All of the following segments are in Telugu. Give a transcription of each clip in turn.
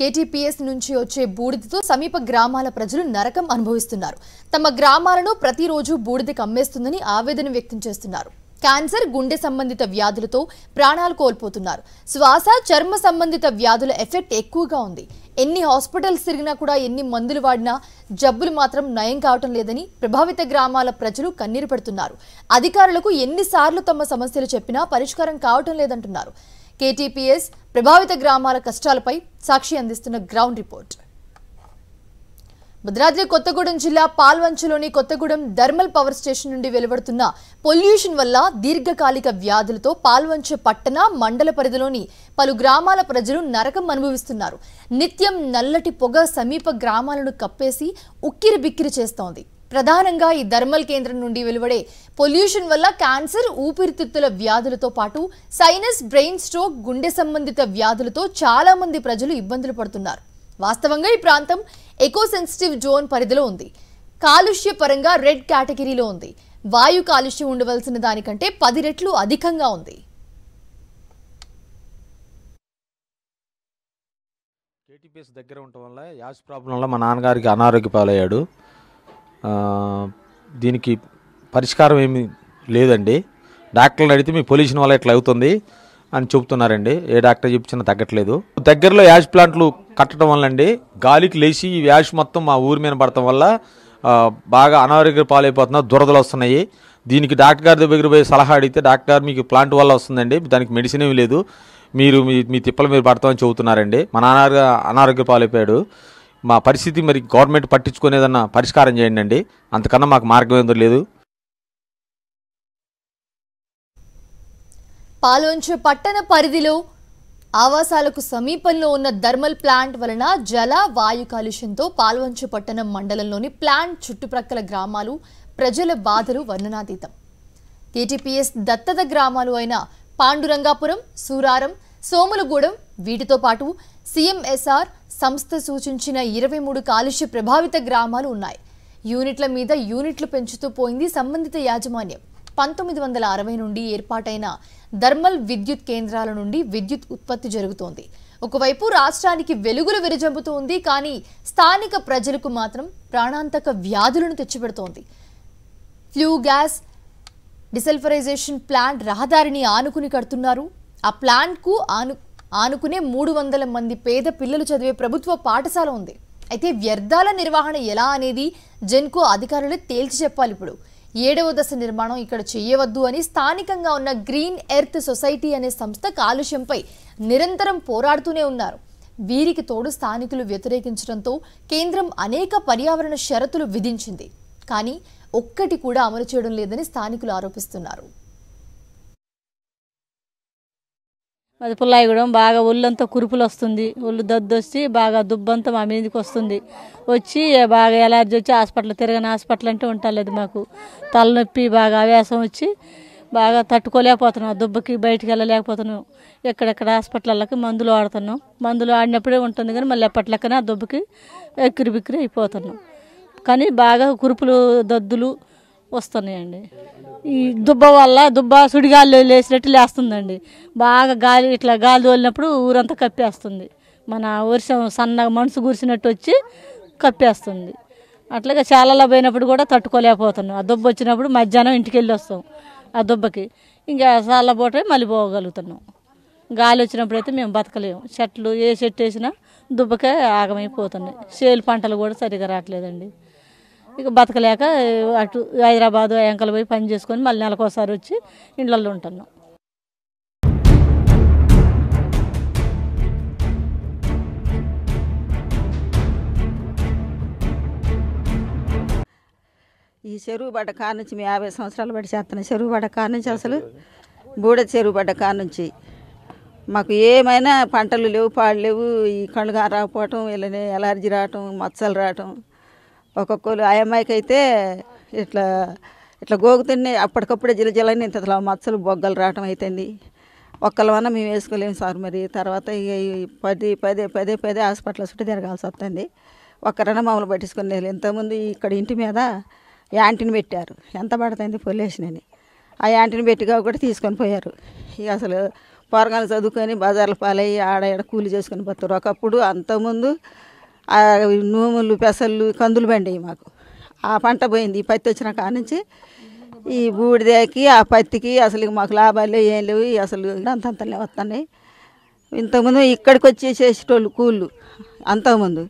కేటీపీఎస్ నుంచి వచ్చే బూడిదతో సమీప గ్రామాల ప్రజలు నరకం అనుభవిస్తున్నారు తమ గ్రామాలను ప్రతిరోజు బూడిద కమ్మేస్తుందని ఆవేదన వ్యక్తం చేస్తున్నారు క్యాన్సర్ గుండె సంబంధిత వ్యాధులతో ప్రాణాలు కోల్పోతున్నారు శ్వాస చర్మ సంబంధిత వ్యాధుల ఎఫెక్ట్ ఎక్కువగా ఉంది ఎన్ని హాస్పిటల్స్ తిరిగినా కూడా ఎన్ని మందులు వాడినా జబ్బులు మాత్రం నయం కావటం లేదని ప్రభావిత గ్రామాల ప్రజలు కన్నీరు పెడుతున్నారు అధికారులకు ఎన్నిసార్లు తమ సమస్యలు చెప్పినా పరిష్కారం కావటం లేదంటున్నారు కేటీపీఎస్ ప్రభావిత గ్రామాల కష్టాలపై సాక్షి అందిస్తున్న గ్రౌండ్ రిపోర్ట్ భద్రాద్రి కొత్తగూడెం జిల్లా పాల్వంచులోని కొత్తగూడెం థర్మల్ పవర్ స్టేషన్ నుండి వెలువడుతున్న పొల్యూషన్ వల్ల దీర్ఘకాలిక వ్యాధులతో పాల్వంచ పట్టణ మండల పరిధిలోని పలు గ్రామాల ప్రజలు నరకం అనుభవిస్తున్నారు నిత్యం నల్లటి పొగ సమీప గ్రామాలను కప్పేసి ఉక్కిరి బిక్కిరి చేస్తోంది ప్రధానంగా ఈ థర్మల్ కేంద్రం నుండి వెలువడే పొల్యూషన్ వల్ల క్యాన్సర్ ఊపిరితిత్తుల వ్యాధులతో పాటు సైనస్ బ్రెయిన్ స్ట్రోక్ గుండె సంబంధిత వ్యాధులతో చాలా మంది ప్రజలు ఇబ్బందులు పడుతున్నారు వాస్తవంగా ఈ ప్రాంతం ఎకో సెన్సిటివ్ జోన్ పరిధిలో ఉంది కాలుష్య పరంగా రెడ్ కేటగిరీలో ఉంది వాయు కాలుష్యం ఉండవలసిన దానికంటే పది రెట్లు అధికంగా ఉంది దగ్గర ఉండటం వల్ల యాస్ ప్రాబ్లం వల్ల మా నాన్నగారికి అనారోగ్య పాలయ్యాడు దీనికి పరిష్కారం ఏమి లేదండి డాక్టర్లు అడిగితే మీ పొల్యూషన్ వల్ల ఇట్లా అవుతుంది అని చెబుతున్నారండి ఏ డాక్టర్ చెప్పినా తగ్గట్లేదు దగ్గరలో యాష్ ప్లాంట్లు కట్టడం వల్ల అండి గాలికి లేచి ఈ యాష్ మొత్తం మా ఊరి మీద పడటం వల్ల బాగా అనారోగ్య పాలైపోతున్న దురదలు వస్తున్నాయి దీనికి డాక్టర్ గారి దగ్గర పోయి సలహా అడిగితే డాక్టర్ గారు మీకు ప్లాంట్ వల్ల వస్తుందండి దానికి మెడిసిన్ ఏమి లేదు మీరు మీ మీ తిప్పలు మీరు పడతామని చెబుతున్నారండి మా నాన్న అనారోగ్య పాలైపోయాడు మా పరిస్థితి మరి గవర్నమెంట్ పట్టించుకునేదన్న పరిష్కారం చేయండి అండి అంతకన్నా మాకు మార్గం ఏందో లేదు పాలోంచు పట్టణ పరిధిలో ఆవాసాలకు సమీపంలో ఉన్న థర్మల్ ప్లాంట్ వలన జల వాయు కాలుష్యంతో పాల్వంచు పట్టణం మండలంలోని ప్లాంట్ చుట్టుప్రక్కల గ్రామాలు ప్రజల బాధలు వర్ణనాతీతం టీటీపీఎస్ దత్తత గ్రామాలు అయిన పాండురంగాపురం సూరారం సోములగూడెం వీటితో పాటు సీఎంఎస్ఆర్ సంస్థ సూచించిన ఇరవై మూడు కాలుష్య ప్రభావిత గ్రామాలు ఉన్నాయి యూనిట్ల మీద యూనిట్లు పెంచుతూ పోయింది సంబంధిత యాజమాన్యం పంతొమ్మిది వందల అరవై నుండి ఏర్పాటైన థర్మల్ విద్యుత్ కేంద్రాల నుండి విద్యుత్ ఉత్పత్తి జరుగుతోంది ఒకవైపు రాష్ట్రానికి వెలుగులు విరజంపుతోంది కానీ స్థానిక ప్రజలకు మాత్రం ప్రాణాంతక వ్యాధులను తెచ్చిపెడుతోంది ఫ్లూ గ్యాస్ డిసల్ఫరైజేషన్ ప్లాంట్ రహదారిని ఆనుకుని కడుతున్నారు ఆ ప్లాంట్కు ఆను ఆనుకునే మూడు వందల మంది పేద పిల్లలు చదివే ప్రభుత్వ పాఠశాల ఉంది అయితే వ్యర్థాల నిర్వహణ ఎలా అనేది జెన్కో అధికారులే తేల్చి చెప్పాలి ఇప్పుడు ఏడవ దశ నిర్మాణం ఇక్కడ చేయవద్దు అని స్థానికంగా ఉన్న గ్రీన్ ఎర్త్ సొసైటీ అనే సంస్థ కాలుష్యంపై నిరంతరం పోరాడుతూనే ఉన్నారు వీరికి తోడు స్థానికులు వ్యతిరేకించడంతో కేంద్రం అనేక పర్యావరణ షరతులు విధించింది కానీ ఒక్కటి కూడా అమలు చేయడం లేదని స్థానికులు ఆరోపిస్తున్నారు అది కూడా బాగా ఒళ్ళంతా కురుపులు వస్తుంది ఒళ్ళు దద్దొచ్చి బాగా దుబ్బంతా మా మీదకి వస్తుంది వచ్చి బాగా ఎలర్జీ వచ్చి హాస్పిటల్ తిరగని హాస్పిటల్ అంటే ఉంటలేదు మాకు తలనొప్పి బాగా ఆవేశం వచ్చి బాగా తట్టుకోలేకపోతున్నాం దుబ్బకి బయటికి వెళ్ళలేకపోతున్నాం ఎక్కడెక్కడ హాస్పిటళ్ళకి మందులు వాడుతున్నాం మందులు ఆడినప్పుడే ఉంటుంది కానీ మళ్ళీ ఎప్పటిలెక్కనే ఆ దుబ్బకి ఎక్కిరి బిక్కిరి అయిపోతున్నాం కానీ బాగా కురుపులు దద్దులు వస్తున్నాయండి ఈ దుబ్బ వల్ల దుబ్బ సుడిగాలి లేసినట్టు లేస్తుందండి బాగా గాలి ఇట్లా గాలి తోలినప్పుడు ఊరంతా కప్పేస్తుంది మన వర్షం సన్నగా మనసు గురిసినట్టు వచ్చి కప్పేస్తుంది అట్లాగే చాలాలో పోయినప్పుడు కూడా తట్టుకోలేకపోతున్నాం ఆ దుబ్బ వచ్చినప్పుడు మధ్యాహ్నం ఇంటికి వెళ్ళి వస్తాం ఆ దుబ్బకి ఇంకా చాలా పోటే మళ్ళీ పోగలుగుతున్నాం గాలి వచ్చినప్పుడు అయితే మేము బతకలేము చెట్లు ఏ చెట్టు వేసినా దుబ్బకే ఆగమైపోతున్నాయి చేలు పంటలు కూడా సరిగా రావట్లేదండి ఇక బతకలేక అటు హైదరాబాదు ఎంకలు పోయి పని చేసుకొని మళ్ళీ నెలకోసారి వచ్చి ఇండ్లలో ఉంటున్నాం ఈ చెరువు పడ్డ కాడ నుంచి మేము యాభై సంవత్సరాలు పడి చేస్తున్నాం చెరువు పడ్డ కాడ నుంచి అసలు బూడ చెరువు పడ్డ కాడ నుంచి మాకు ఏమైనా పంటలు లేవు పాడు లేవు ఈ కళ్ళు రాకపోవటం వీళ్ళని ఎలర్జీ రావటం మచ్చలు రావటం ఒక్కొక్కరు ఆ అయితే ఇట్లా ఇట్లా గోగుతున్నాయి అప్పటికప్పుడే జిల జిలని ఇంత మచ్చలు బొగ్గలు రావటం అవుతుంది ఒక్కళ్ళమన్నా మేము వేసుకోలేము సార్ మరి తర్వాత పది పదే పదే పదే హాస్పిటల్ చుట్టూ తిరగాల్సి వస్తుంది ఒక్కరైనా మామూలు వెళ్ళి ఇంతకుముందు ఇక్కడ ఇంటి మీద యాంటీని పెట్టారు ఎంత పడుతుంది పొల్యూషన్ అని ఆ యాంటీని పెట్టిగా కూడా తీసుకొని పోయారు ఇక అసలు పొరగాలు చదువుకొని బజార్ల పాలయ్యి ఆడ కూలి చేసుకొని పోతారు ఒకప్పుడు అంతకుముందు నూములు పెసళ్ళు కందులు పండేవి మాకు ఆ పంట పోయింది ఈ పత్తి వచ్చిన కాడ నుంచి ఈ బూడిదకి ఆ పత్తికి అసలు మాకు లాభాలు ఏం లేవు అసలు అంతంతలే వస్తున్నాయి ఇంతకుముందు ఇక్కడికి వచ్చి చేసేటోళ్ళు కూళ్ళు అంతకుముందు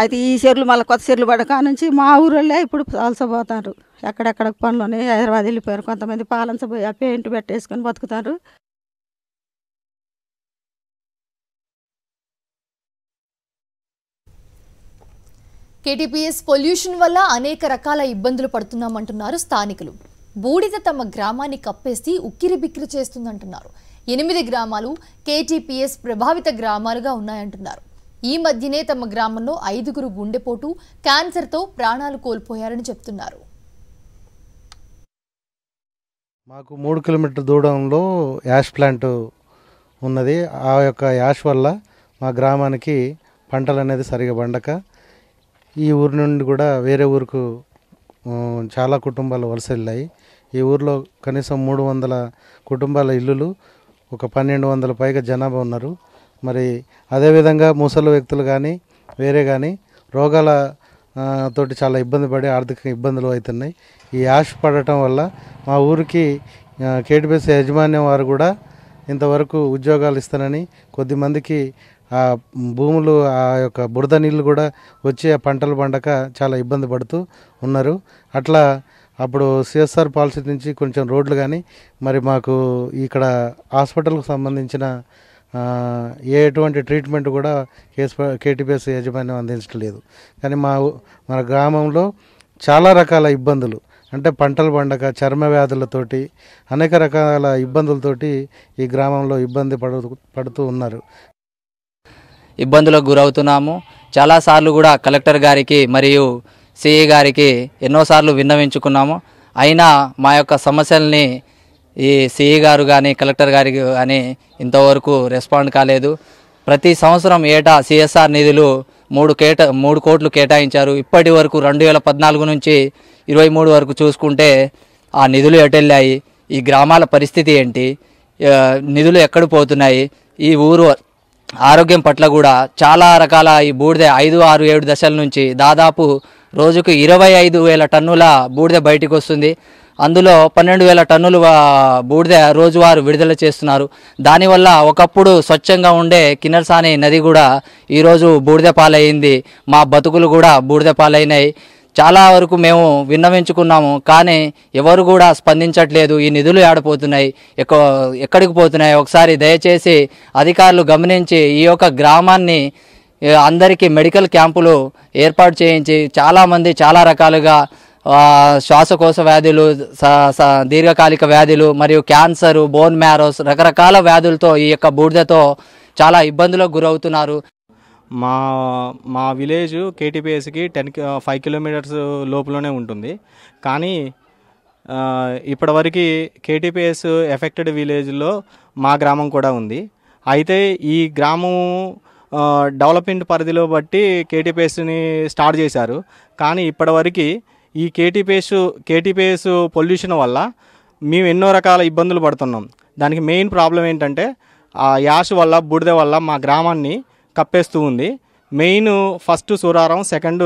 అయితే ఈ చెరువులు మళ్ళీ కొత్త చెరువులు పడక నుంచి మా ఊరిలో ఇప్పుడు అలసపోతారు ఎక్కడెక్కడ పనులు హైదరాబాద్ వెళ్ళిపోయారు కొంతమంది పాలంచబోయి పెయింట్ పెట్టేసుకొని బతుకుతారు కేటీపీఎస్ పొల్యూషన్ వల్ల అనేక రకాల ఇబ్బందులు పడుతున్నామంటున్నారు స్థానికులు బూడిద తమ గ్రామాన్ని కప్పేసి ఉక్కిరి బిక్కిరి చేస్తుందంటున్నారు ఎనిమిది గ్రామాలు కేటీపీఎస్ ప్రభావిత గ్రామాలుగా ఉన్నాయంటున్నారు ఈ మధ్యనే తమ గ్రామంలో ఐదుగురు గుండెపోటు క్యాన్సర్తో ప్రాణాలు కోల్పోయారని చెప్తున్నారు మాకు మూడు కిలోమీటర్ దూరంలో యాష్ ప్లాంట్ ఉన్నది ఆ యొక్క యాష్ వల్ల మా గ్రామానికి పంటలు అనేది సరిగా పండక ఈ ఊరు నుండి కూడా వేరే ఊరుకు చాలా కుటుంబాలు వలస వెళ్ళాయి ఈ ఊరిలో కనీసం మూడు వందల కుటుంబాల ఇల్లులు ఒక పన్నెండు వందల పైగా జనాభా ఉన్నారు మరి అదేవిధంగా ముసలి వ్యక్తులు కానీ వేరే కానీ రోగాల తోటి చాలా ఇబ్బంది పడి ఆర్థిక ఇబ్బందులు అవుతున్నాయి ఈ యాష్ పడటం వల్ల మా ఊరికి కేటీబీఎస్ యాజమాన్యం వారు కూడా ఇంతవరకు ఉద్యోగాలు ఇస్తానని కొద్దిమందికి ఆ భూములు ఆ యొక్క బురద నీళ్ళు కూడా వచ్చి ఆ పంటలు పండక చాలా ఇబ్బంది పడుతూ ఉన్నారు అట్లా అప్పుడు సిఎస్ఆర్ పాలసీ నుంచి కొంచెం రోడ్లు కానీ మరి మాకు ఇక్కడ హాస్పిటల్కు సంబంధించిన ఏ ఎటువంటి ట్రీట్మెంట్ కూడా కేస్ కేటీపీఎస్ యాజమాన్యం అందించట్లేదు కానీ మా మన గ్రామంలో చాలా రకాల ఇబ్బందులు అంటే పంటలు పండక చర్మ వ్యాధులతోటి అనేక రకాల ఇబ్బందులతోటి ఈ గ్రామంలో ఇబ్బంది పడు పడుతూ ఉన్నారు ఇబ్బందులకు గురవుతున్నాము చాలాసార్లు కూడా కలెక్టర్ గారికి మరియు సిఈ గారికి ఎన్నోసార్లు విన్నవించుకున్నాము అయినా మా యొక్క సమస్యల్ని ఈ సిఈ గారు కానీ కలెక్టర్ గారికి కానీ ఇంతవరకు రెస్పాండ్ కాలేదు ప్రతి సంవత్సరం ఏటా సిఎస్ఆర్ నిధులు మూడు కేట మూడు కోట్లు కేటాయించారు ఇప్పటి వరకు రెండు వేల పద్నాలుగు నుంచి ఇరవై మూడు వరకు చూసుకుంటే ఆ నిధులు ఎటెళ్ళాయి ఈ గ్రామాల పరిస్థితి ఏంటి నిధులు ఎక్కడ పోతున్నాయి ఈ ఊరు ఆరోగ్యం పట్ల కూడా చాలా రకాల ఈ బూడిద ఐదు ఆరు ఏడు దశల నుంచి దాదాపు రోజుకు ఇరవై ఐదు వేల టన్నుల బూడిద బయటకు వస్తుంది అందులో పన్నెండు వేల టన్నులు బూడిద రోజువారు విడుదల చేస్తున్నారు దానివల్ల ఒకప్పుడు స్వచ్ఛంగా ఉండే కిన్నెరసాని నది కూడా ఈరోజు బూడిద పాలయ్యింది మా బతుకులు కూడా బూడిద పాలైనాయి చాలా వరకు మేము విన్నవించుకున్నాము కానీ ఎవరు కూడా స్పందించట్లేదు ఈ నిధులు ఏడపోతున్నాయి ఎక్కడికి పోతున్నాయి ఒకసారి దయచేసి అధికారులు గమనించి ఈ యొక్క గ్రామాన్ని అందరికీ మెడికల్ క్యాంపులు ఏర్పాటు చేయించి చాలామంది చాలా రకాలుగా శ్వాసకోశ వ్యాధులు దీర్ఘకాలిక వ్యాధులు మరియు క్యాన్సరు బోన్ మ్యారోస్ రకరకాల వ్యాధులతో ఈ యొక్క బూడిదతో చాలా ఇబ్బందులకు గురవుతున్నారు మా మా విలేజ్ కేటీపీఎస్కి టెన్ ఫైవ్ కిలోమీటర్స్ లోపలనే ఉంటుంది కానీ ఇప్పటివరకు కేటీపీఎస్ ఎఫెక్టెడ్ విలేజ్లో మా గ్రామం కూడా ఉంది అయితే ఈ గ్రామం డెవలప్మెంట్ పరిధిలో బట్టి కేటీపీఎస్ని స్టార్ట్ చేశారు కానీ ఇప్పటివరకు ఈ కేటీపీఎస్ కేటీపీఎస్ పొల్యూషన్ వల్ల మేము ఎన్నో రకాల ఇబ్బందులు పడుతున్నాం దానికి మెయిన్ ప్రాబ్లం ఏంటంటే ఆ యాష్ వల్ల బూడిద వల్ల మా గ్రామాన్ని కప్పేస్తూ ఉంది main first Suraram second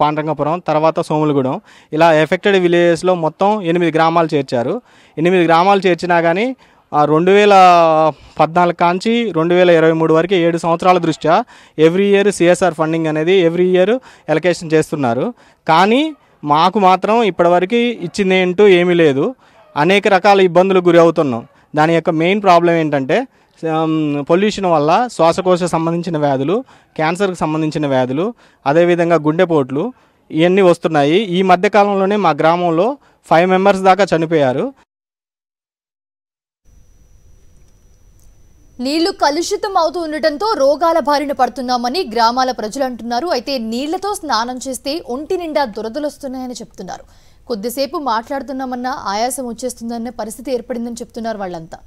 Pandrangapuram తర్వాత సోములగూడెం ఇలా ఎఫెక్టెడ్ విలేజెస్లో మొత్తం ఎనిమిది గ్రామాలు చేర్చారు ఎనిమిది గ్రామాలు చేర్చినా కానీ రెండు వేల పద్నాలుగు కాంచి రెండు వేల ఇరవై మూడు వరకు ఏడు సంవత్సరాల దృష్ట్యా ఎవ్రీ ఇయర్ సిఎస్ఆర్ ఫండింగ్ అనేది ఎవ్రీ ఇయర్ ఎలకేషన్ చేస్తున్నారు కానీ మాకు మాత్రం ఇప్పటివరకు ఇచ్చింది ఏమీ లేదు అనేక రకాల ఇబ్బందులు గురి అవుతున్నాం దాని యొక్క మెయిన్ ప్రాబ్లం ఏంటంటే పొల్యూషన్ వల్ల శ్వాసకోశ సంబంధించిన వ్యాధులు క్యాన్సర్కి సంబంధించిన వ్యాధులు అదేవిధంగా గుండెపోట్లు ఇవన్నీ వస్తున్నాయి ఈ మధ్యకాలంలోనే మా గ్రామంలో ఫైవ్ మెంబర్స్ దాకా చనిపోయారు నీళ్లు కలుషితం అవుతూ ఉండటంతో రోగాల బారిన పడుతున్నామని గ్రామాల ప్రజలు అంటున్నారు అయితే నీళ్లతో స్నానం చేస్తే ఒంటి నిండా దురదలొస్తున్నాయని చెప్తున్నారు కొద్దిసేపు మాట్లాడుతున్నామన్నా ఆయాసం వచ్చేస్తుందన్న పరిస్థితి ఏర్పడిందని చెప్తున్నారు వాళ్ళంతా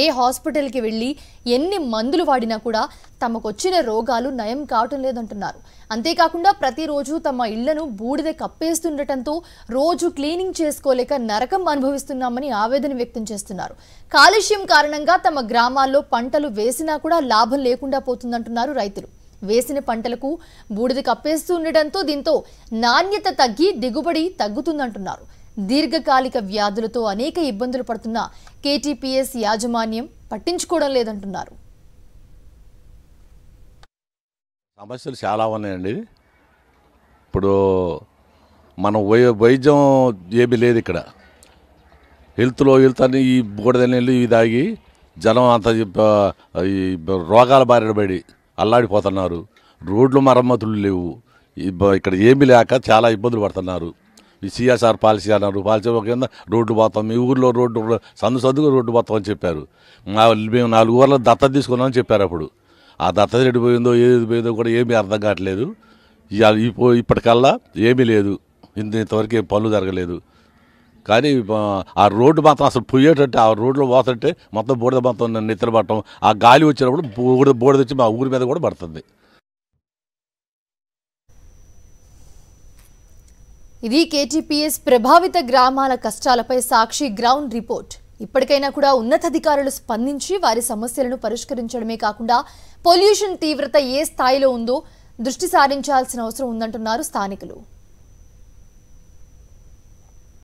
ఏ హాస్పిటల్కి వెళ్ళి ఎన్ని మందులు వాడినా కూడా తమకు వచ్చిన రోగాలు నయం కావటం లేదంటున్నారు అంతేకాకుండా ప్రతిరోజు తమ ఇళ్లను బూడిద కప్పేస్తుండటంతో రోజు క్లీనింగ్ చేసుకోలేక నరకం అనుభవిస్తున్నామని ఆవేదన వ్యక్తం చేస్తున్నారు కాలుష్యం కారణంగా తమ గ్రామాల్లో పంటలు వేసినా కూడా లాభం లేకుండా పోతుందంటున్నారు రైతులు వేసిన పంటలకు బూడిద కప్పేస్తుండటంతో దీంతో నాణ్యత తగ్గి దిగుబడి తగ్గుతుందంటున్నారు దీర్ఘకాలిక వ్యాధులతో అనేక ఇబ్బందులు పడుతున్న కేటీపీఎస్ యాజమాన్యం పట్టించుకోవడం లేదంటున్నారు సమస్యలు చాలా ఉన్నాయండి ఇప్పుడు మన వై వైద్యం ఏమీ లేదు ఇక్కడ హెల్త్లో హెల్త్ అని ఈ నీళ్ళు ఇవి తాగి జనం అంత ఈ రోగాల బారిన పడి అల్లాడిపోతున్నారు రోడ్లు మరమ్మతులు లేవు ఇక్కడ ఏమీ లేక చాలా ఇబ్బందులు పడుతున్నారు ఈ సిఎస్ఆర్ పాలసీ అన్నారు పాలసీ ఒక కింద రోడ్డు పోతాం మీ ఊర్లో రోడ్డు సందు సందుకు రోడ్డు పోతాం అని చెప్పారు మేము నాలుగు ఊర్లో దత్త తీసుకున్నామని చెప్పారు అప్పుడు ఆ దత్త ఎడిపోయిందో ఏది పోయిందో కూడా ఏమీ అర్థం కావట్లేదు ఇప్పటికల్లా ఏమీ లేదు ఇంత ఇంతవరకు ఏం పనులు జరగలేదు కానీ ఆ రోడ్డు మాత్రం అసలు పోయేటట్టు ఆ రోడ్లో పోతుంటే మొత్తం బూడిద మొత్తం నిద్ర పట్టడం ఆ గాలి వచ్చినప్పుడు బూడిద బూడిద వచ్చి మా ఊరి మీద కూడా పడుతుంది ఇది కేటీపీఎస్ ప్రభావిత గ్రామాల కష్టాలపై సాక్షి గ్రౌండ్ రిపోర్ట్ ఇప్పటికైనా కూడా ఉన్నతాధికారులు స్పందించి వారి సమస్యలను పరిష్కరించడమే కాకుండా పొల్యూషన్ తీవ్రత ఏ స్థాయిలో ఉందో దృష్టి సారించాల్సిన అవసరం ఉందంటున్నారు స్థానికులు